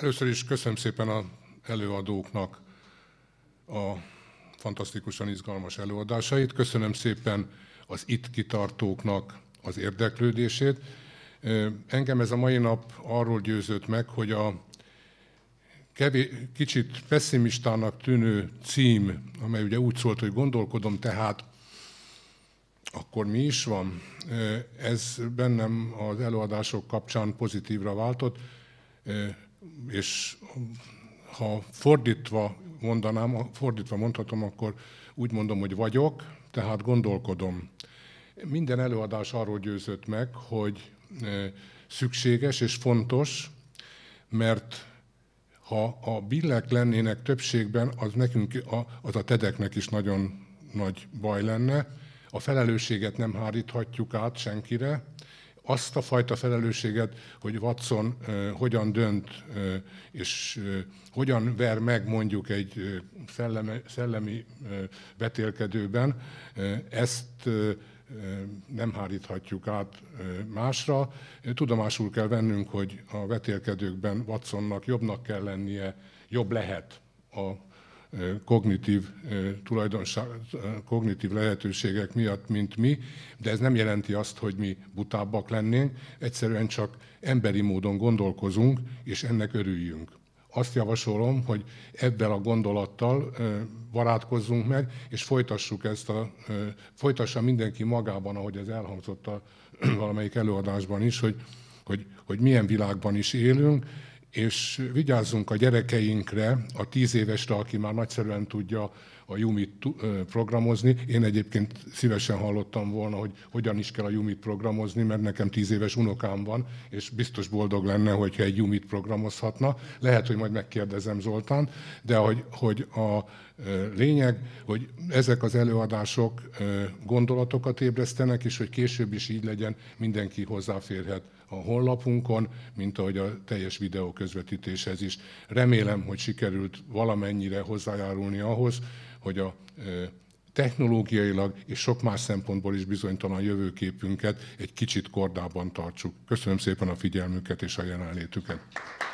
Először is köszönöm szépen az előadóknak a fantasztikusan izgalmas előadásait. Köszönöm szépen az itt kitartóknak az érdeklődését. Engem ez a mai nap arról győzött meg, hogy a kevés, kicsit pessimistának tűnő cím, amely ugye úgy szólt, hogy gondolkodom, tehát akkor mi is van? Ez bennem az előadások kapcsán pozitívra váltott és ha fordítva mondanám, fordítva mondhatom, akkor úgy mondom, hogy vagyok, tehát gondolkodom. Minden előadás arról győzött meg, hogy e, szükséges és fontos, mert ha a billek lennének többségben, az nekünk, az a tedeknek is nagyon nagy baj lenne. A felelősséget nem háríthatjuk át senkire, azt a fajta felelősséget, hogy Watson hogyan dönt, és hogyan ver meg mondjuk egy szellemi, szellemi vetélkedőben, ezt nem háríthatjuk át másra. Tudomásul kell vennünk, hogy a vetélkedőkben Watsonnak jobbnak kell lennie, jobb lehet a kognitív, tulajdonság, kognitív lehetőségek miatt, mint mi, de ez nem jelenti azt, hogy mi butábbak lennénk, egyszerűen csak emberi módon gondolkozunk, és ennek örüljünk. Azt javasolom, hogy ebben a gondolattal barátkozzunk meg, és folytassuk ezt a, folytassa mindenki magában, ahogy ez elhangzott a valamelyik előadásban is, hogy, hogy, hogy milyen világban is élünk, és vigyázzunk a gyerekeinkre, a tíz évesre, aki már nagyszerűen tudja a Jumit programozni. Én egyébként szívesen hallottam volna, hogy hogyan is kell a Jumit programozni, mert nekem tíz éves unokám van, és biztos boldog lenne, hogyha egy Jumit programozhatna. Lehet, hogy majd megkérdezem Zoltán, de hogy, hogy a lényeg, hogy ezek az előadások gondolatokat ébresztenek, és hogy később is így legyen, mindenki hozzáférhet a honlapunkon, mint ahogy a teljes videók közvetítéshez is. Remélem, hogy sikerült valamennyire hozzájárulni ahhoz, hogy a technológiailag és sok más szempontból is bizonytalan jövőképünket egy kicsit kordában tartsuk. Köszönöm szépen a figyelmüket és a jelenlétüket.